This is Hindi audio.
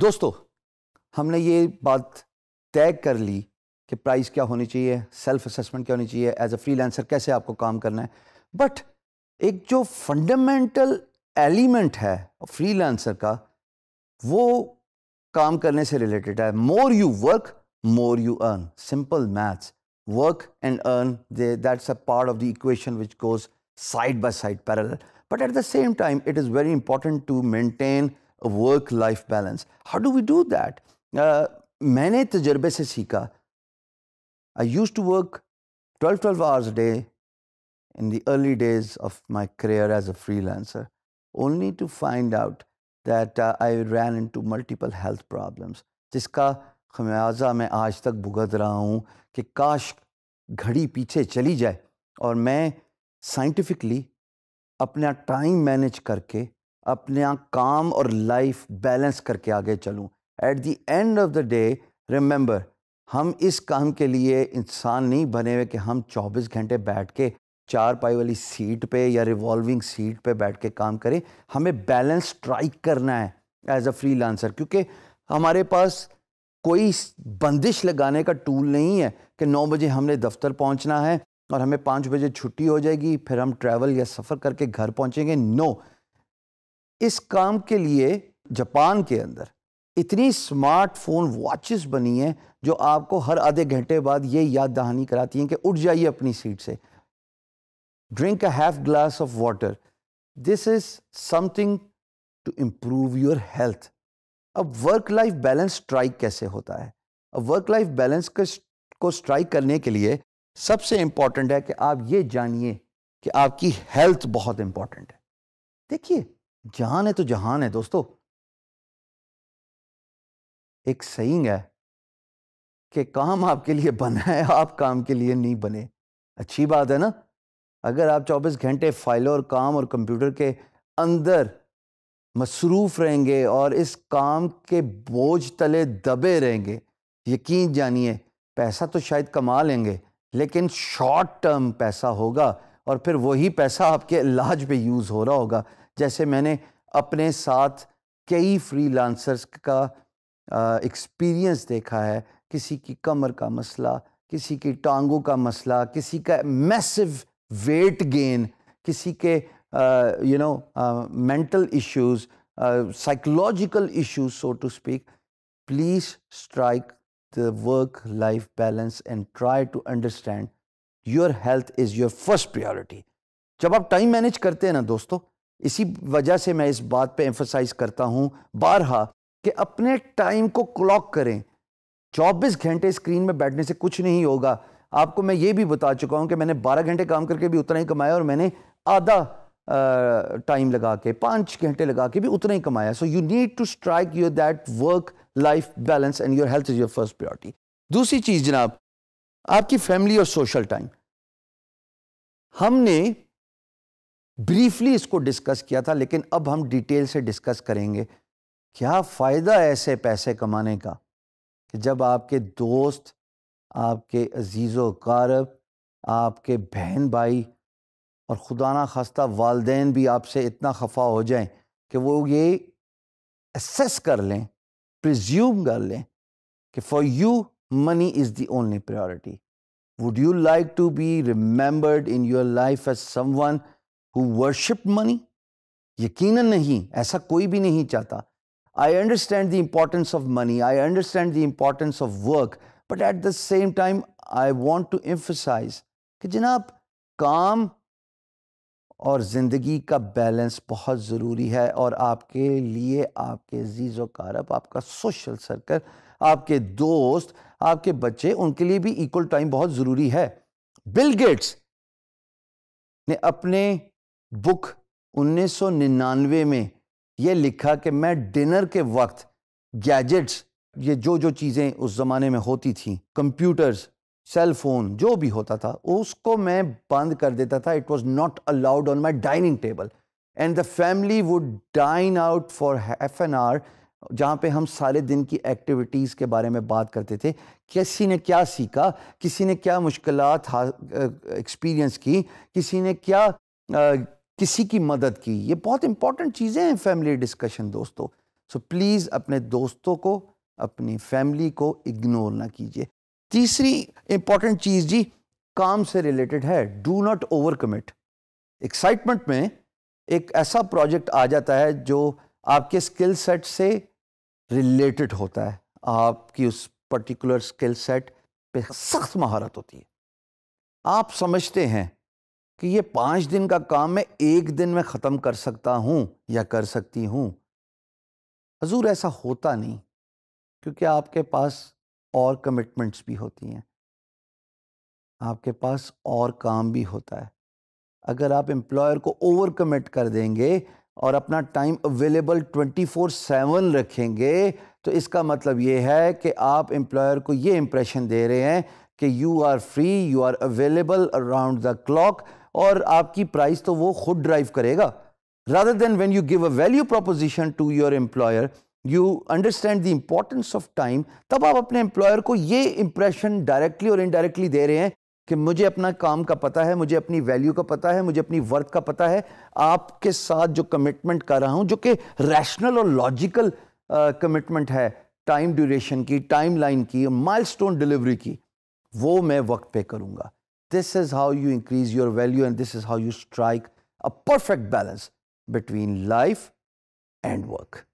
दोस्तों हमने ये बात तय कर ली कि प्राइस क्या होनी चाहिए सेल्फ असेसमेंट क्या होनी चाहिए एज अ फ्रीलांसर कैसे आपको काम करना है बट एक जो फंडामेंटल एलिमेंट है फ्रीलांसर का वो काम करने से रिलेटेड है more you work more you earn simple maths work and earn that's a part of the equation which goes side by side parallel but at the same time it is very important to maintain work life balance how do we do that मैंने तजर्बे से सीखा I use to work twelve twelve hours day in the early days of my career as a freelancer, only to find out that uh, I ran into multiple health problems. जिसका खमियाजा मैं आज तक भुगत रहा हूँ कि काश घड़ी पीछे चली जाए और मैं साइंटिफिकली अपना टाइम मैनेज करके अपना काम और लाइफ बैलेंस करके आगे चलूँ at the end of the day remember हम इस काम के लिए इंसान नहीं बने हुए कि हम 24 घंटे बैठ के चार पाई वाली सीट पे या रिवॉल्विंग सीट पे बैठ के काम करें हमें बैलेंस स्ट्राइक करना है एज अ फ्री क्योंकि हमारे पास कोई बंदिश लगाने का टूल नहीं है कि नौ बजे हमने दफ्तर पहुंचना है और हमें पाँच बजे छुट्टी हो जाएगी फिर हम ट्रैवल या सफ़र करके घर पहुंचेंगे नो no. इस काम के लिए जापान के अंदर इतनी स्मार्टफोन वॉचेस बनी हैं जो आपको हर आधे घंटे बाद ये याद दहानी कराती हैं कि उठ जाइए अपनी सीट से drink a half glass of water this is something to improve your health अब वर्क लाइफ बैलेंस स्ट्राइक कैसे होता है अब वर्क लाइफ बैलेंस को स्ट्राइक करने के लिए सबसे इंपॉर्टेंट है कि आप ये जानिए कि आपकी हेल्थ बहुत इंपॉर्टेंट है देखिए जहान है तो जहान है दोस्तों एक सही है कि काम आपके लिए बना है आप काम के लिए नहीं बने अच्छी बात है ना अगर आप 24 घंटे फाइलों और काम और कंप्यूटर के अंदर मसरूफ़ रहेंगे और इस काम के बोझ तले दबे रहेंगे यकीन जानिए पैसा तो शायद कमा लेंगे लेकिन शॉर्ट टर्म पैसा होगा और फिर वही पैसा आपके इलाज पे यूज़ हो रहा होगा जैसे मैंने अपने साथ कई फ्री लांसर्स का एक्सपीरियंस देखा है किसी की कमर का मसला किसी की टांगों का मसला किसी का मैसिव वेट गेन किसी के you know mental issues psychological issues so to speak please strike the work life balance and try to understand your health is your first priority जब आप टाइम मैनेज करते हैं ना दोस्तों इसी वजह से मैं इस बात पे एम्फोसाइज करता हूँ बारहा कि अपने टाइम को क्लॉक करें 24 घंटे स्क्रीन में बैठने से कुछ नहीं होगा आपको मैं ये भी बता चुका हूँ कि मैंने 12 घंटे काम करके भी उतना ही कमाया और मैंने आधा टाइम लगा के पाँच घंटे लगा के भी उतना ही कमाया so you need to strike your that work life balance and your health is your first priority दूसरी चीज़ जनाब आपकी फैमिली और सोशल टाइम हमने ब्रीफली इसको डिस्कस किया था लेकिन अब हम डिटेल से डिस्कस करेंगे क्या फ़ायदा ऐसे पैसे कमाने का कि जब आपके दोस्त आपके अजीज़ वकारब आपके बहन भाई और खुदा ना खास्ता वालदेन भी आपसे इतना खफा हो जाएं कि वो ये एसेस कर लें प्रिज्यूम कर लें कि for you money is the only priority would you like to be remembered in your life as someone who worship money यकीनन नहीं ऐसा कोई भी नहीं चाहता I understand the importance of money I understand the importance of work but at the same time I want to emphasise कि जनाब काम और ज़िंदगी का बैलेंस बहुत ज़रूरी है और आपके लिए आपके जीज़ कारब आपका सोशल सर्कल आपके दोस्त आपके बच्चे उनके लिए भी इक्वल टाइम बहुत ज़रूरी है बिल गेट्स ने अपने बुक 1999 में ये लिखा कि मैं डिनर के वक्त गैजेट्स ये जो जो चीज़ें उस ज़माने में होती थी कंप्यूटर्स सेल फोन जो भी होता था उसको मैं बंद कर देता था it was not allowed on my dining table and the family would dine out for half an hour जहाँ पे हम सारे दिन की एक्टिविटीज़ के बारे में बात करते थे किसी ने क्या सीखा किसी ने क्या मुश्किल एक्सपीरियंस की किसी ने क्या किसी की मदद की ये बहुत इंपॉर्टेंट चीज़ें हैं फैमिली डिस्कशन दोस्तों सो प्लीज़ अपने दोस्तों को अपनी फैमिली को इग्नोर ना कीजिए तीसरी इंपॉर्टेंट चीज़ जी काम से रिलेटेड है do not over commit excitement में एक ऐसा प्रोजेक्ट आ जाता है जो आपके स्किल सेट से रिलेटेड होता है आपकी उस पर्टिकुलर स्किल सेट पे सख्त महारत होती है आप समझते हैं कि ये पाँच दिन का काम मैं एक दिन में ख़त्म कर सकता हूँ या कर सकती हूँ हजूर ऐसा होता नहीं क्योंकि आपके पास और कमिटमेंट्स भी होती हैं आपके पास और काम भी होता है अगर आप एम्प्लॉयर को ओवर कमिट कर देंगे और अपना टाइम अवेलेबल 24 सेवन रखेंगे तो इसका मतलब ये है कि आप एम्प्लॉयर को ये इम्प्रेशन दे रहे हैं कि you are free you are available around the clock और आपकी प्राइस तो वो खुद ड्राइव करेगा rather than when you give a value proposition to your employer you understand the importance of time तब आप अपने एम्प्लॉयर को ये इंप्रेशन डायरेक्टली और इनडायरेक्टली दे रहे हैं कि मुझे अपना काम का पता है मुझे अपनी वैल्यू का पता है मुझे अपनी वर्थ का पता है आपके साथ जो कमिटमेंट कर रहा हूं जो कि रैशनल और लॉजिकल कमिटमेंट uh, है टाइम ड्यूरेशन की टाइम लाइन की स्टोन डिलीवरी की वो मैं वक्त पे करूंगा This is how you increase your value and this is how you strike a perfect balance between life and work.